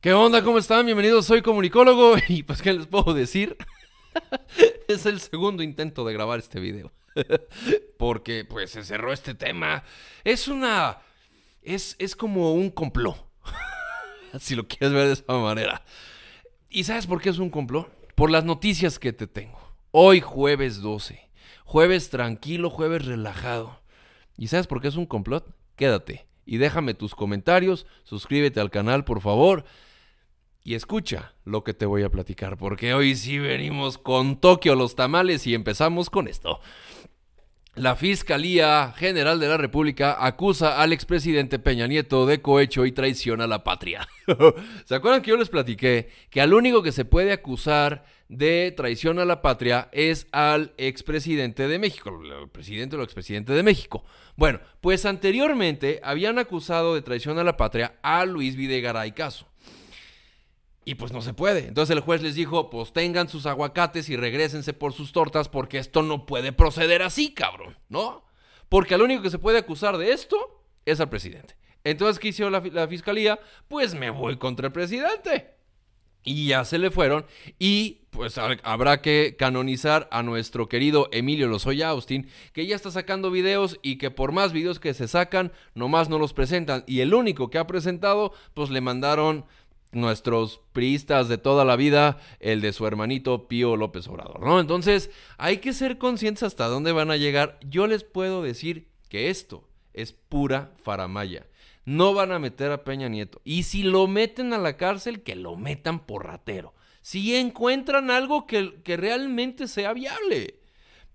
¿Qué onda? ¿Cómo están? Bienvenidos, soy comunicólogo y pues ¿qué les puedo decir? es el segundo intento de grabar este video. Porque pues se cerró este tema. Es una... Es, es como un complot. si lo quieres ver de esa manera. ¿Y sabes por qué es un complot? Por las noticias que te tengo. Hoy jueves 12. Jueves tranquilo, jueves relajado. ¿Y sabes por qué es un complot? Quédate y déjame tus comentarios, suscríbete al canal por favor. Y escucha lo que te voy a platicar, porque hoy sí venimos con Tokio los tamales y empezamos con esto. La Fiscalía General de la República acusa al expresidente Peña Nieto de cohecho y traición a la patria. ¿Se acuerdan que yo les platiqué que al único que se puede acusar de traición a la patria es al expresidente de México, el presidente o el expresidente de México? Bueno, pues anteriormente habían acusado de traición a la patria a Luis Videgaray Caso. Y pues no se puede. Entonces el juez les dijo, pues tengan sus aguacates y regresense por sus tortas porque esto no puede proceder así, cabrón, ¿no? Porque al único que se puede acusar de esto es al presidente. Entonces, ¿qué hizo la, la fiscalía? Pues me voy contra el presidente. Y ya se le fueron. Y pues habrá que canonizar a nuestro querido Emilio Lozoya Austin, que ya está sacando videos y que por más videos que se sacan, nomás no los presentan. Y el único que ha presentado, pues le mandaron nuestros priistas de toda la vida, el de su hermanito Pío López Obrador, ¿no? Entonces, hay que ser conscientes hasta dónde van a llegar. Yo les puedo decir que esto es pura faramaya. No van a meter a Peña Nieto. Y si lo meten a la cárcel, que lo metan por ratero. Si encuentran algo que, que realmente sea viable.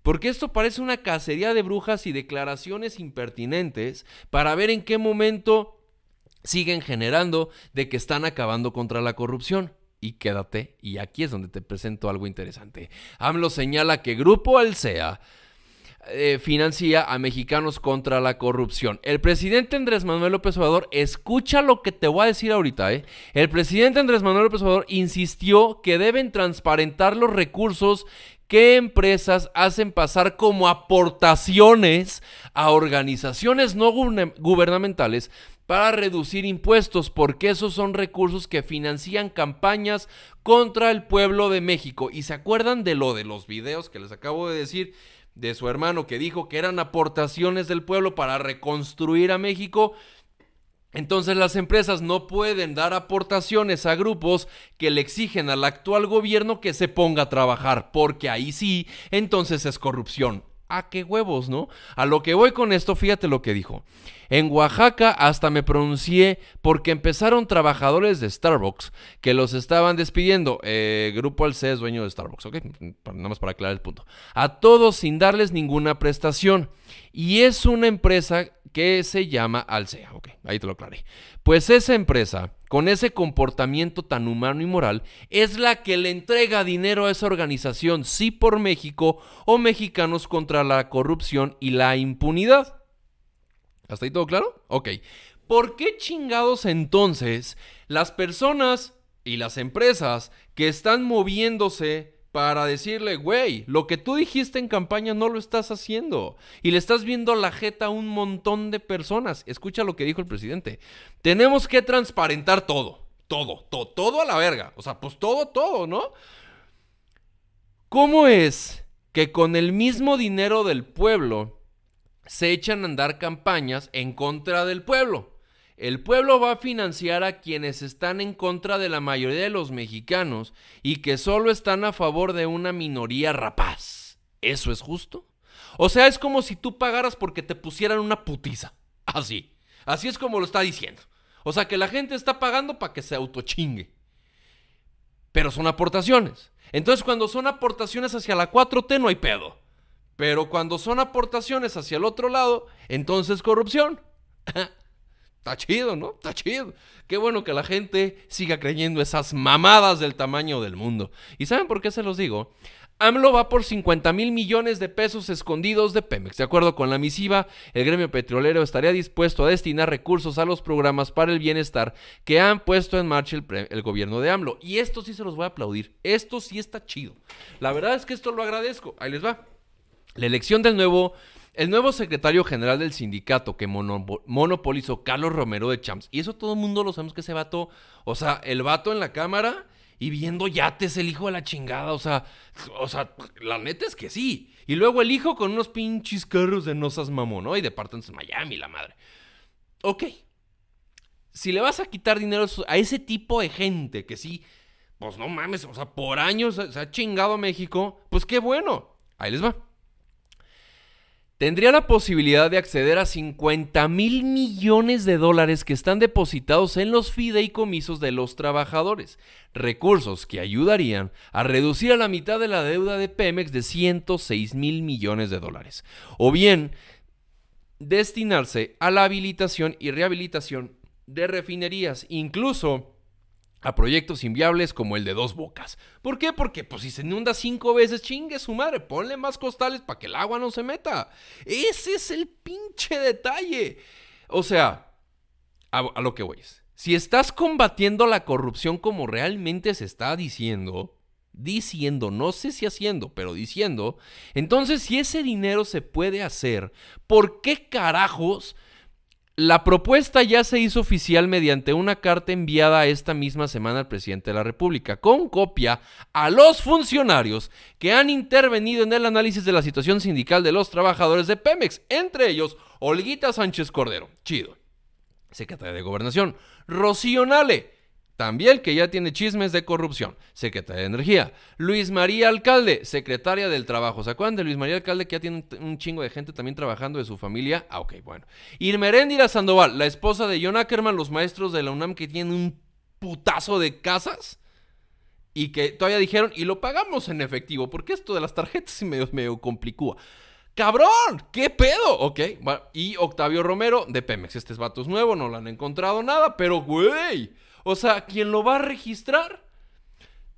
Porque esto parece una cacería de brujas y declaraciones impertinentes para ver en qué momento siguen generando de que están acabando contra la corrupción. Y quédate, y aquí es donde te presento algo interesante. AMLO señala que Grupo Alsea eh, financia a mexicanos contra la corrupción. El presidente Andrés Manuel López Obrador, escucha lo que te voy a decir ahorita, ¿eh? El presidente Andrés Manuel López Obrador insistió que deben transparentar los recursos que empresas hacen pasar como aportaciones a organizaciones no gubernamentales para reducir impuestos, porque esos son recursos que financian campañas contra el pueblo de México. ¿Y se acuerdan de lo de los videos que les acabo de decir? de su hermano que dijo que eran aportaciones del pueblo para reconstruir a México, entonces las empresas no pueden dar aportaciones a grupos que le exigen al actual gobierno que se ponga a trabajar, porque ahí sí, entonces es corrupción. ¿A qué huevos, no? A lo que voy con esto, fíjate lo que dijo. En Oaxaca hasta me pronuncié porque empezaron trabajadores de Starbucks que los estaban despidiendo. Eh, Grupo Alce es dueño de Starbucks, ¿ok? Nada más para aclarar el punto. A todos sin darles ninguna prestación. Y es una empresa que se llama Alcea, ok, ahí te lo aclaré. Pues esa empresa con ese comportamiento tan humano y moral es la que le entrega dinero a esa organización, sí por México o mexicanos contra la corrupción y la impunidad. ¿Hasta ahí todo claro? Ok. ¿Por qué chingados entonces las personas y las empresas que están moviéndose para decirle, güey, lo que tú dijiste en campaña no lo estás haciendo. Y le estás viendo la jeta a un montón de personas. Escucha lo que dijo el presidente. Tenemos que transparentar todo. Todo, todo, todo a la verga. O sea, pues todo, todo, ¿no? ¿Cómo es que con el mismo dinero del pueblo se echan a andar campañas en contra del pueblo? El pueblo va a financiar a quienes están en contra de la mayoría de los mexicanos y que solo están a favor de una minoría rapaz. ¿Eso es justo? O sea, es como si tú pagaras porque te pusieran una putiza. Así. Así es como lo está diciendo. O sea, que la gente está pagando para que se autochingue. Pero son aportaciones. Entonces, cuando son aportaciones hacia la 4T no hay pedo. Pero cuando son aportaciones hacia el otro lado, entonces corrupción. Está chido, ¿no? Está chido. Qué bueno que la gente siga creyendo esas mamadas del tamaño del mundo. ¿Y saben por qué se los digo? AMLO va por 50 mil millones de pesos escondidos de Pemex. De acuerdo con la misiva, el gremio petrolero estaría dispuesto a destinar recursos a los programas para el bienestar que han puesto en marcha el, el, gobierno de AMLO. Y esto sí se los voy a aplaudir. Esto sí está chido. La verdad es que esto lo agradezco. Ahí les va. La elección del nuevo el nuevo secretario general del sindicato que monopolizó Carlos Romero de Champs, y eso todo el mundo lo sabemos que ese vato, o sea, el vato en la cámara y viendo yates, el hijo de la chingada, o sea, o sea, la neta es que sí. Y luego el hijo con unos pinches carros de nosas mamón, ¿no? Y de Miami, la madre. Ok. Si le vas a quitar dinero a ese tipo de gente que sí, pues no mames, o sea, por años se ha chingado a México, pues qué bueno. Ahí les va tendría la posibilidad de acceder a 50 mil millones de dólares que están depositados en los fideicomisos de los trabajadores, recursos que ayudarían a reducir a la mitad de la deuda de Pemex de 106 mil millones de dólares, o bien destinarse a la habilitación y rehabilitación de refinerías, incluso a proyectos inviables como el de Dos Bocas. ¿Por qué? Porque pues si se inunda cinco veces, chingue su madre, ponle más costales para que el agua no se meta. Ese es el pinche detalle. O sea, a, a lo que voy si estás combatiendo la corrupción como realmente se está diciendo, diciendo, no sé si haciendo, pero diciendo, entonces si ese dinero se puede hacer, ¿por qué carajos la propuesta ya se hizo oficial mediante una carta enviada esta misma semana al presidente de la República, con copia a los funcionarios que han intervenido en el análisis de la situación sindical de los trabajadores de Pemex, entre ellos Olguita Sánchez Cordero, chido, secretaria de Gobernación, Rocío Nale, también que ya tiene chismes de corrupción, secretaria de Energía. Luis María Alcalde, secretaria del Trabajo. ¿Se acuerdan de Luis María Alcalde que ya tiene un chingo de gente también trabajando de su familia? Ah, ok, bueno. Irmeréndira Sandoval, la esposa de John Ackerman, los maestros de la UNAM que tienen un putazo de casas y que todavía dijeron, y lo pagamos en efectivo, porque esto de las tarjetas y medio, medio complicúa. ¡Cabrón! ¿Qué pedo? Ok, y Octavio Romero de Pemex. Este es vato nuevo, no lo han encontrado nada, pero güey. O sea, quien lo va a registrar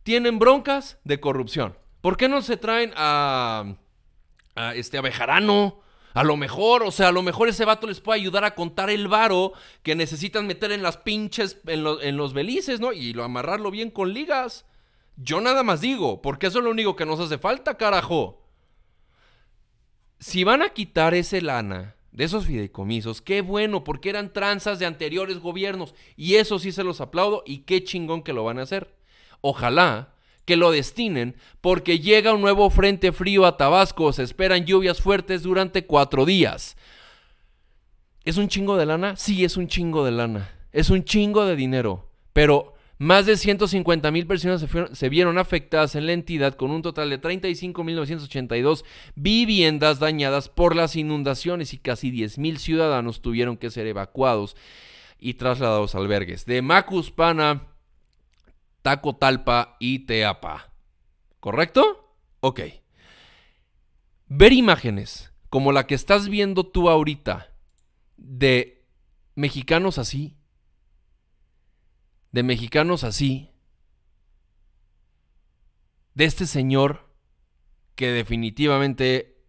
tienen broncas de corrupción. ¿Por qué no se traen a, a este abejarano? A lo mejor, o sea, a lo mejor ese vato les puede ayudar a contar el varo que necesitan meter en las pinches, en, los belices, ¿no? Y lo, amarrarlo bien con ligas. Yo nada más digo, porque eso es lo único que nos hace falta, carajo. Si van a quitar ese lana de esos fideicomisos. Qué bueno, porque eran tranzas de anteriores gobiernos. Y eso sí se los aplaudo y qué chingón que lo van a hacer. Ojalá que lo destinen, porque llega un nuevo frente frío a Tabasco. Se esperan lluvias fuertes durante cuatro días. ¿Es un chingo de lana? Sí, es un chingo de lana. Es un chingo de dinero. Pero más de 150 mil personas se, vieron afectadas en la entidad con un total de 35.982 viviendas dañadas por las inundaciones y casi mil ciudadanos tuvieron que ser evacuados y trasladados a albergues de Macuspana, Tacotalpa y Teapa. ¿Correcto? Ok. Ver imágenes como la que estás viendo tú ahorita de mexicanos así de mexicanos así, de este señor que definitivamente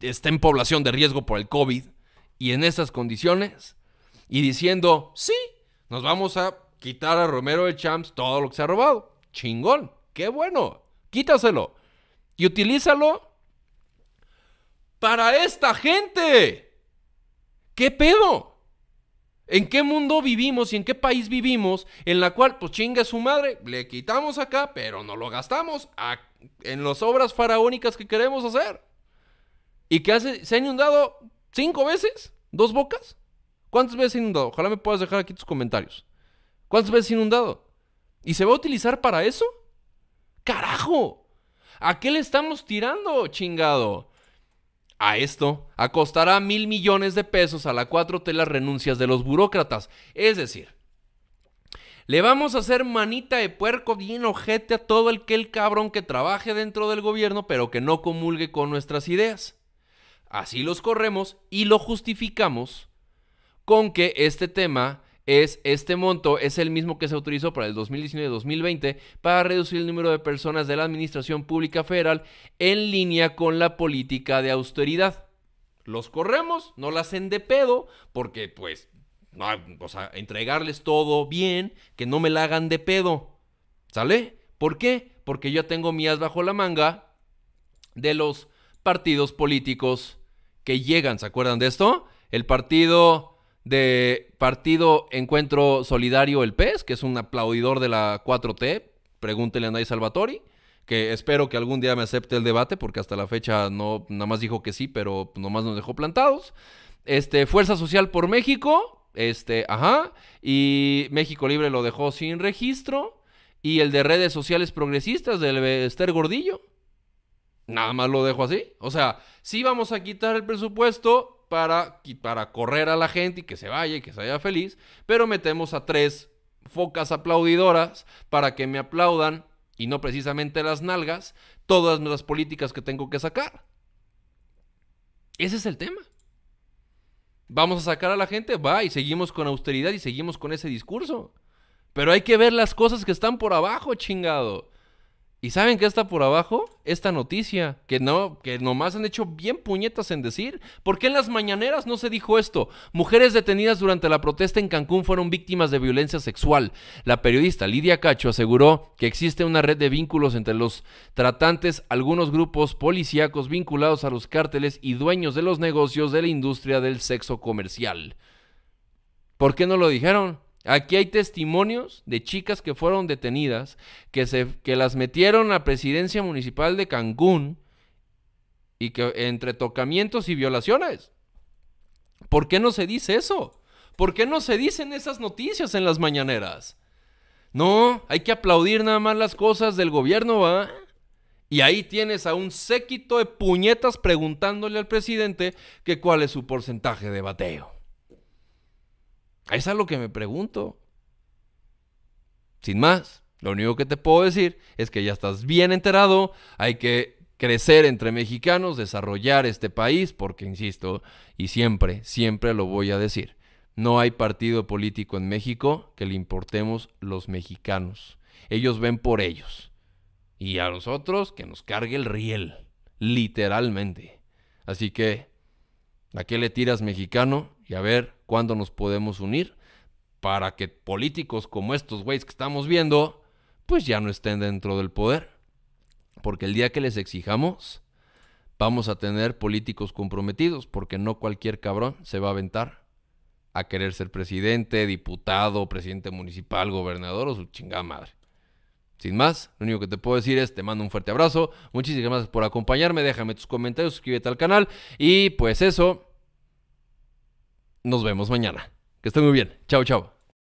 está en población de riesgo por el COVID y en estas condiciones, y diciendo, sí, nos vamos a quitar a Romero de Champs todo lo que se ha robado. Chingón, qué bueno, quítaselo y utilízalo para esta gente. ¿Qué pedo? ¿En qué mundo vivimos y en qué país vivimos en la cual, pues chinga su madre, le quitamos acá, pero no lo gastamos en las obras faraónicas que queremos hacer? ¿Y que hace, se ha inundado cinco veces? ¿Dos bocas? ¿Cuántas veces inundado? Ojalá me puedas dejar aquí tus comentarios. ¿Cuántas veces inundado? ¿Y se va a utilizar para eso? ¡Carajo! ¿A qué le estamos tirando, chingado? A esto acostará mil millones de pesos a la 4T las renuncias de los burócratas. Es decir, le vamos a hacer manita de puerco bien ojete a todo aquel cabrón que trabaje dentro del gobierno pero que no comulgue con nuestras ideas. Así los corremos y lo justificamos con que este tema es este monto es el mismo que se autorizó para el 2019-2020 para reducir el número de personas de la Administración Pública Federal en línea con la política de austeridad. Los corremos, no la hacen de pedo, porque pues, no, o sea, entregarles todo bien, que no me la hagan de pedo. ¿Sale? ¿Por qué? Porque yo tengo mías bajo la manga de los partidos políticos que llegan, ¿se acuerdan de esto? El partido de Partido Encuentro Solidario El PES, que es un aplaudidor de la 4T, pregúntele a Nay Salvatori, que espero que algún día me acepte el debate, porque hasta la fecha no, nada más dijo que sí, pero nomás nos dejó plantados. Este, Fuerza Social por México, este, ajá, y México Libre lo dejó sin registro. Y el de redes sociales progresistas del Esther Gordillo. Nada más lo dejo así. O sea, sí vamos a quitar el presupuesto, para, para correr a la gente y que se vaya y que se vaya feliz, pero metemos a tres focas aplaudidoras para que me aplaudan, y no precisamente las nalgas, todas las políticas que tengo que sacar. Ese es el tema. Vamos a sacar a la gente, va, y seguimos con austeridad y seguimos con ese discurso. Pero hay que ver las cosas que están por abajo, chingado. ¿Y saben qué está por abajo? Esta noticia, que no, que nomás han hecho bien puñetas en decir. ¿Por qué en las mañaneras no se dijo esto? Mujeres detenidas durante la protesta en Cancún fueron víctimas de violencia sexual. La periodista Lidia Cacho aseguró que existe una red de vínculos entre los tratantes, algunos grupos policíacos vinculados a los cárteles y dueños de los negocios de la industria del sexo comercial. ¿Por qué no lo dijeron? Aquí hay testimonios de chicas que fueron detenidas, que, se, que las metieron a presidencia municipal de Cancún y que entre tocamientos y violaciones. ¿Por qué no se dice eso? ¿Por qué no se dicen esas noticias en las mañaneras? No, hay que aplaudir nada más las cosas del gobierno, ¿va? Y ahí tienes a un séquito de puñetas preguntándole al presidente que cuál es su porcentaje de bateo. Es lo que me pregunto. Sin más, lo único que te puedo decir es que ya estás bien enterado, hay que crecer entre mexicanos, desarrollar este país, porque insisto, y siempre, siempre lo voy a decir, no hay partido político en México que le importemos los mexicanos. Ellos ven por ellos. Y a nosotros que nos cargue el riel, literalmente. Así que, ¿a qué le tiras mexicano? Y a ver, cuándo nos podemos unir para que políticos como estos güeyes que estamos viendo, pues ya no estén dentro del poder. Porque el día que les exijamos, vamos a tener políticos comprometidos, porque no cualquier cabrón se va a aventar a querer ser presidente, diputado, presidente municipal, gobernador o su chingada madre. Sin más, lo único que te puedo decir es te mando un fuerte abrazo, muchísimas gracias por acompañarme, déjame tus comentarios, suscríbete al canal y pues eso, nos vemos mañana. Que estén muy bien. Chao, chao.